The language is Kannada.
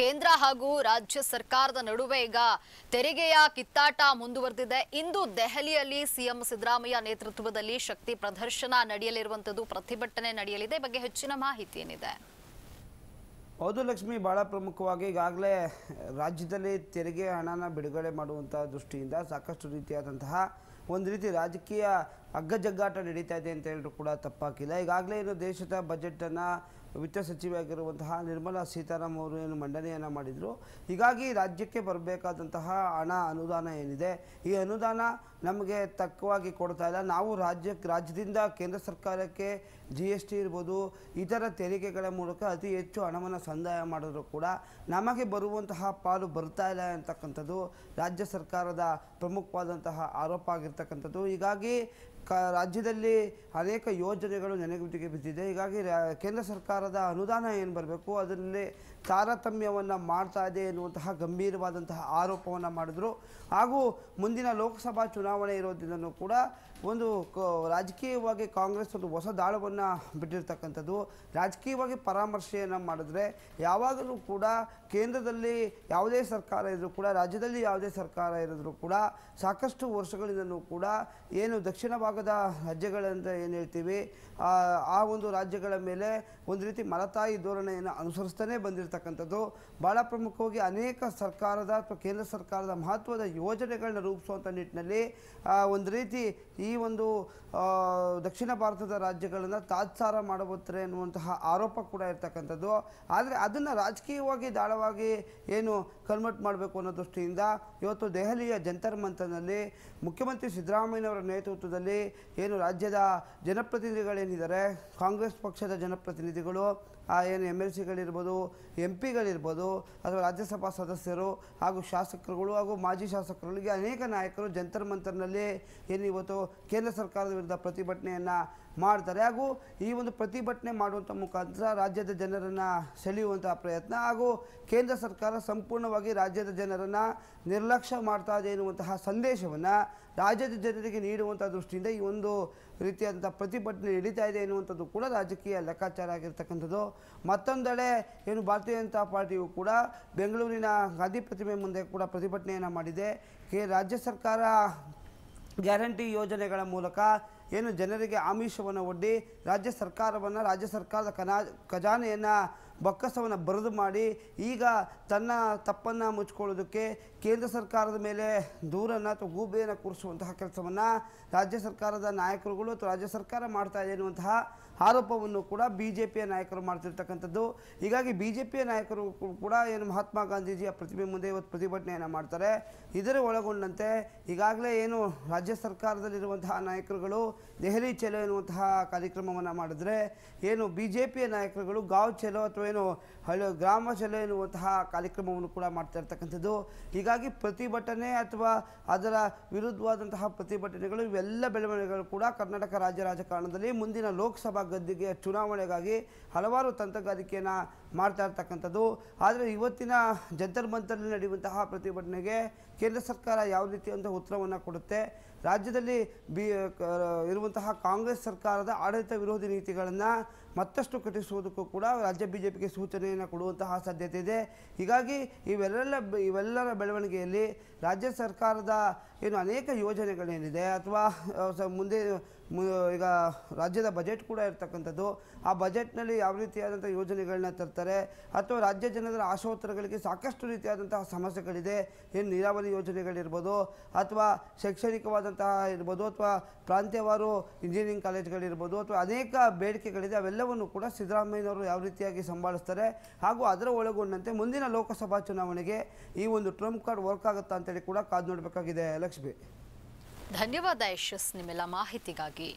ಕೇಂದ್ರ ಹಾಗೂ ರಾಜ್ಯ ಸರ್ಕಾರದ ನಡುವೆ ಈಗ ತೆರಿಗೆಯ ಕಿತ್ತಾಟ ಮುಂದುವರೆದಿದೆ ಇಂದು ದೆಹಲಿಯಲ್ಲಿ ಸಿಎಂ ಸಿದ್ದರಾಮಯ್ಯ ನೇತೃತ್ವದಲ್ಲಿ ಶಕ್ತಿ ಪ್ರದರ್ಶನ ನಡೆಯಲಿರುವಂತದ್ದು ಪ್ರತಿಭಟನೆ ನಡೆಯಲಿದೆ ಬಗ್ಗೆ ಹೆಚ್ಚಿನ ಮಾಹಿತಿ ಏನಿದೆ ಹೌದು ಲಕ್ಷ್ಮಿ ಬಹಳ ಪ್ರಮುಖವಾಗಿ ಈಗಾಗಲೇ ರಾಜ್ಯದಲ್ಲಿ ತೆರಿಗೆ ಹಣನ ಬಿಡುಗಡೆ ಮಾಡುವಂತಹ ದೃಷ್ಟಿಯಿಂದ ಸಾಕಷ್ಟು ರೀತಿಯಾದಂತಹ ಒಂದು ರೀತಿ ರಾಜಕೀಯ ಅಗ್ಗಜಗ್ಗಾಟ ನಡೀತಾ ಇದೆ ಅಂತ ಹೇಳಿದ್ರು ಕೂಡ ತಪ್ಪಾಕಿಲ್ಲ ಈಗಾಗಲೇ ಏನು ದೇಶದ ಬಜೆಟನ್ನು ವಿತ್ತ ಸಚಿವೆಯಾಗಿರುವಂತಹ ನಿರ್ಮಲಾ ಸೀತಾರಾಮ್ ಅವರು ಏನು ಮಂಡನೆಯನ್ನು ಮಾಡಿದರು ಹೀಗಾಗಿ ರಾಜ್ಯಕ್ಕೆ ಬರಬೇಕಾದಂತಹ ಹಣ ಅನುದಾನ ಏನಿದೆ ಈ ಅನುದಾನ ನಮಗೆ ತಕ್ಕವಾಗಿ ಕೊಡ್ತಾ ಇಲ್ಲ ನಾವು ರಾಜ್ಯಕ್ಕೆ ರಾಜ್ಯದಿಂದ ಕೇಂದ್ರ ಸರ್ಕಾರಕ್ಕೆ ಜಿ ಎಸ್ ಟಿ ಇರ್ಬೋದು ಇತರ ತೆರಿಗೆಗಳ ಮೂಲಕ ಅತಿ ಹೆಚ್ಚು ಹಣವನ್ನು ಸಂದಾಯ ಮಾಡಿದ್ರು ಕೂಡ ನಮಗೆ ಬರುವಂತಹ ಪಾಲು ಬರ್ತಾ ಇಲ್ಲ ಅಂತಕ್ಕಂಥದ್ದು ರಾಜ್ಯ ಸರ್ಕಾರದ ಪ್ರಮುಖವಾದಂತಹ ಆರೋಪ ಆಗಿರ್ತಕ್ಕಂಥದ್ದು ಹೀಗಾಗಿ ಕ ರಾಜ್ಯದಲ್ಲಿ ಅನೇಕ ಯೋಜನೆಗಳು ನೆನೆಗುದಿಗೆ ಬಿದ್ದಿದೆ ಹೀಗಾಗಿ ಕೇಂದ್ರ ಸರ್ಕಾರದ ಅನುದಾನ ಏನು ಬರಬೇಕು ಅದರಲ್ಲಿ ತಾರತಮ್ಯವನ್ನು ಮಾಡ್ತಾ ಇದೆ ಎನ್ನುವಂತಹ ಗಂಭೀರವಾದಂತಹ ಆರೋಪವನ್ನು ಮಾಡಿದರು ಹಾಗೂ ಮುಂದಿನ ಲೋಕಸಭಾ ಚುನಾವಣೆ ಇರೋದ್ರಿಂದ ಕೂಡ ಒಂದು ರಾಜಕೀಯವಾಗಿ ಕಾಂಗ್ರೆಸ್ ಒಂದು ಹೊಸ ದಾಳವನ್ನು ದಾರಿಯನ್ನು ಬಿಟ್ಟಿರ್ತಕ್ಕಂಥದ್ದು ರಾಜಕೀಯವಾಗಿ ಪರಾಮರ್ಶೆಯನ್ನು ಮಾಡಿದ್ರೆ ಯಾವಾಗಲೂ ಕೂಡ ಕೇಂದ್ರದಲ್ಲಿ ಯಾವುದೇ ಸರ್ಕಾರ ಇದ್ದರೂ ಕೂಡ ರಾಜ್ಯದಲ್ಲಿ ಯಾವುದೇ ಸರ್ಕಾರ ಇರಿದ್ರೂ ಕೂಡ ಸಾಕಷ್ಟು ವರ್ಷಗಳಿಂದಲೂ ಕೂಡ ಏನು ದಕ್ಷಿಣ ಭಾಗದ ರಾಜ್ಯಗಳಂತ ಏನು ಹೇಳ್ತೀವಿ ಆ ಒಂದು ರಾಜ್ಯಗಳ ಮೇಲೆ ಒಂದು ರೀತಿ ಮಲತಾಯಿ ಧೋರಣೆಯನ್ನು ಅನುಸರಿಸ್ತಾನೆ ಬಂದಿರತಕ್ಕಂಥದ್ದು ಭಾಳ ಪ್ರಮುಖವಾಗಿ ಅನೇಕ ಸರ್ಕಾರದ ಅಥವಾ ಕೇಂದ್ರ ಸರ್ಕಾರದ ಮಹತ್ವದ ಯೋಜನೆಗಳನ್ನ ರೂಪಿಸುವಂಥ ನಿಟ್ಟಿನಲ್ಲಿ ಒಂದು ರೀತಿ ಈ ಒಂದು ದಕ್ಷಿಣ ಭಾರತದ ರಾಜ್ಯಗಳನ್ನು ತಾತ್ಸಾರ ಮಾಡಬಹುದ್ರೆ ಎನ್ನುವಂತಹ ಆರೋಪ ಕೂಡ ಇರ್ತಕ್ಕಂಥದ್ದು ಆದರೆ ಅದನ್ನು ರಾಜಕೀಯವಾಗಿ ದಾಳವಾಗಿ ಏನು ಕನ್ವರ್ಟ್ ಮಾಡಬೇಕು ಅನ್ನೋ ದೃಷ್ಟಿಯಿಂದ ಇವತ್ತು ದೆಹಲಿಯ ಜಂತರ್ ಮಂತರ್ನಲ್ಲಿ ಮುಖ್ಯಮಂತ್ರಿ ಸಿದ್ದರಾಮಯ್ಯನವರ ನೇತೃತ್ವದಲ್ಲಿ ಏನು ರಾಜ್ಯದ ಜನಪ್ರತಿನಿಧಿಗಳೇನಿದ್ದಾರೆ ಕಾಂಗ್ರೆಸ್ ಪಕ್ಷದ ಜನಪ್ರತಿನಿಧಿಗಳು ಆ ಏನು ಎಮ್ ಎಲ್ ಸಿಗಳಿರ್ಬೋದು ಎಂ ಪಿಗಳಿರ್ಬೋದು ಅಥವಾ ರಾಜ್ಯಸಭಾ ಸದಸ್ಯರು ಹಾಗೂ ಶಾಸಕರುಗಳು ಹಾಗೂ ಮಾಜಿ ಶಾಸಕರುಗಳಿಗೆ ಅನೇಕ ನಾಯಕರು ಜಂತರ್ ಮಂತರ್ನಲ್ಲಿ ಏನು ಇವತ್ತು ಕೇಂದ್ರ ಸರ್ಕಾರದ ವಿರುದ್ಧ ಪ್ರತಿಭಟನೆಯನ್ನು ಮಾಡ್ತಾರೆ ಹಾಗೂ ಈ ಒಂದು ಪ್ರತಿಭಟನೆ ಮಾಡುವಂಥ ಮುಖಾಂತರ ರಾಜ್ಯದ ಜನರನ್ನು ಸೆಳೆಯುವಂಥ ಪ್ರಯತ್ನ ಹಾಗೂ ಕೇಂದ್ರ ಸರ್ಕಾರ ಸಂಪೂರ್ಣವಾಗಿ ರಾಜ್ಯದ ಜನರನ್ನು ನಿರ್ಲಕ್ಷ್ಯ ಮಾಡ್ತಾ ಇದೆ ಎನ್ನುವಂತಹ ಸಂದೇಶವನ್ನು ರಾಜ್ಯದ ಜನರಿಗೆ ನೀಡುವಂಥ ದೃಷ್ಟಿಯಿಂದ ಈ ಒಂದು ರೀತಿಯಾದಂಥ ಪ್ರತಿಭಟನೆ ನಡೀತಾ ಇದೆ ಎನ್ನುವಂಥದ್ದು ಕೂಡ ರಾಜಕೀಯ ಲೆಕ್ಕಾಚಾರ ಆಗಿರ್ತಕ್ಕಂಥದ್ದು ಮತ್ತೊಂದೆಡೆ ಏನು ಭಾರತೀಯ ಜನತಾ ಪಾರ್ಟಿಯು ಕೂಡ ಬೆಂಗಳೂರಿನ ಗಾಂಧಿ ಪ್ರತಿಮೆ ಮುಂದೆ ಕೂಡ ಪ್ರತಿಭಟನೆಯನ್ನು ಮಾಡಿದೆ ಕೆ ರಾಜ್ಯ ಸರ್ಕಾರ ಗ್ಯಾರಂಟಿ ಯೋಜನೆಗಳ ಮೂಲಕ ಏನು ಜನರಿಗೆ ಆಮಿಷವನ್ನು ಒಡ್ಡಿ ರಾಜ್ಯ ಸರ್ಕಾರವನ್ನು ರಾಜ್ಯ ಸರ್ಕಾರದ ಕನಾ ಖಜಾನೆಯನ್ನು ಬೊಕ್ಕಸವನ್ನು ಬರೆದು ಮಾಡಿ ಈಗ ತನ್ನ ತಪ್ಪನ್ನು ಮುಚ್ಕೊಳ್ಳೋದಕ್ಕೆ ಕೇಂದ್ರ ಸರ್ಕಾರದ ಮೇಲೆ ದೂರನ್ನು ಅಥವಾ ಗೂಬೆಯನ್ನು ಕೂರಿಸುವಂತಹ ಕೆಲಸವನ್ನು ರಾಜ್ಯ ಸರ್ಕಾರದ ನಾಯಕರುಗಳು ಅಥವಾ ರಾಜ್ಯ ಸರ್ಕಾರ ಮಾಡ್ತಾ ಇದೆ ಎನ್ನುವಂತಹ ಆರೋಪವನ್ನು ಕೂಡ ಬಿ ಜೆ ಪಿಯ ನಾಯಕರು ಮಾಡ್ತಿರ್ತಕ್ಕಂಥದ್ದು ಹೀಗಾಗಿ ಬಿ ಜೆ ಪಿಯ ನಾಯಕರು ಕೂಡ ಏನು ಮಹಾತ್ಮ ಗಾಂಧೀಜಿಯ ಪ್ರತಿಮೆ ಮುಂದೆ ಇವತ್ತು ಪ್ರತಿಭಟನೆಯನ್ನು ಮಾಡ್ತಾರೆ ಇದರ ಒಳಗೊಂಡಂತೆ ಈಗಾಗಲೇ ಏನು ರಾಜ್ಯ ಸರ್ಕಾರದಲ್ಲಿರುವಂತಹ ನಾಯಕರುಗಳು ದೆಹಲಿ ಚಲೋ ಎನ್ನುವಂತಹ ಕಾರ್ಯಕ್ರಮವನ್ನು ಮಾಡಿದ್ರೆ ಏನು ಬಿ ಜೆ ಪಿಯ ನಾಯಕರುಗಳು ಗಾವ್ ಚಲೋ ಅಥವಾ ಏನು ಹಳ್ಳಿ ಗ್ರಾಮ ಚಲೋ ಎನ್ನುವಂತಹ ಕಾರ್ಯಕ್ರಮವನ್ನು ಕೂಡ ಮಾಡ್ತಾ ಇರ್ತಕ್ಕಂಥದ್ದು ಹೀಗಾಗಿ ಪ್ರತಿಭಟನೆ ಅಥವಾ ಅದರ ವಿರುದ್ಧವಾದಂತಹ ಪ್ರತಿಭಟನೆಗಳು ಇವೆಲ್ಲ ಬೆಳವಣಿಗೆಗಳು ಕೂಡ ಕರ್ನಾಟಕ ರಾಜ್ಯ ರಾಜಕಾರಣದಲ್ಲಿ ಮುಂದಿನ ಲೋಕಸಭಾ ಗದ್ದಿಗೆ ಚುನಾವಣೆಗಾಗಿ ಹಲವಾರು ತಂತ್ರಗಾರಿಕೆಯನ್ನು ಮಾಡ್ತಾ ಇರ್ತಕ್ಕಂಥದ್ದು ಆದರೆ ಇವತ್ತಿನ ಜಂತರ್ ಮಂತರ್ ನಡೆಯುವಂತಹ ಪ್ರತಿಭಟನೆಗೆ ಕೇಂದ್ರ ಸರ್ಕಾರ ಯಾವ ಒಂದು ಉತ್ತರವನ್ನು ಕೊಡುತ್ತೆ ರಾಜ್ಯದಲ್ಲಿ ಬಿ ಇರುವಂತಹ ಕಾಂಗ್ರೆಸ್ ಸರ್ಕಾರದ ಆಡಳಿತ ವಿರೋಧಿ ನೀತಿಗಳನ್ನು ಮತ್ತಷ್ಟು ಕಟ್ಟಿಸುವುದಕ್ಕೂ ಕೂಡ ರಾಜ್ಯ ಬಿ ಜೆ ಪಿಗೆ ಸೂಚನೆಯನ್ನು ಕೊಡುವಂತಹ ಸಾಧ್ಯತೆ ಇದೆ ಹೀಗಾಗಿ ಇವೆಲ್ಲ ಇವೆಲ್ಲರ ಬೆಳವಣಿಗೆಯಲ್ಲಿ ರಾಜ್ಯ ಸರ್ಕಾರದ ಏನು ಅನೇಕ ಯೋಜನೆಗಳೇನಿದೆ ಅಥವಾ ಮುಂದೆ ಈಗ ರಾಜ್ಯದ ಬಜೆಟ್ ಕೂಡ ಇರ್ತಕ್ಕಂಥದ್ದು ಆ ಬಜೆಟ್ನಲ್ಲಿ ಯಾವ ರೀತಿಯಾದಂಥ ಯೋಜನೆಗಳನ್ನ ತರ್ತಾರೆ ಅಥವಾ ರಾಜ್ಯ ಜನರ ಆಶೋತ್ತರಗಳಿಗೆ ಸಾಕಷ್ಟು ರೀತಿಯಾದಂತಹ ಸಮಸ್ಯೆಗಳಿದೆ ಏನು ನೀರಾವರಿ ಯೋಜನೆಗಳಿರ್ಬೋದು ಅಥವಾ ಶೈಕ್ಷಣಿಕವಾದಂತಹ ಇರ್ಬೋದು ಅಥವಾ ಪ್ರಾಂತ್ಯವಾರು ಇಂಜಿನಿಯರಿಂಗ್ ಕಾಲೇಜ್ಗಳಿರ್ಬೋದು ಅಥವಾ ಅನೇಕ ಬೇಡಿಕೆಗಳಿದೆ ಅವೆಲ್ಲ ಎಲ್ಲವನ್ನು ಕೂಡ ಸಿದ್ದರಾಮಯ್ಯನವರು ಯಾವ ರೀತಿಯಾಗಿ ಸಂಭಾಳಿಸ್ತಾರೆ ಹಾಗೂ ಅದರ ಒಳಗೊಂಡಂತೆ ಮುಂದಿನ ಲೋಕಸಭಾ ಚುನಾವಣೆಗೆ ಈ ಒಂದು ಟ್ರಂಪ್ ಕಾರ್ಡ್ ವರ್ಕ್ ಆಗುತ್ತಾ ಅಂತೇಳಿ ಕೂಡ ಕಾದು ನೋಡಬೇಕಾಗಿದೆ ಲಕ್ಷ್ಮಿ ಧನ್ಯವಾದ ಯಶಸ್ ನಿಮ್ಮೆಲ್ಲ ಮಾಹಿತಿಗಾಗಿ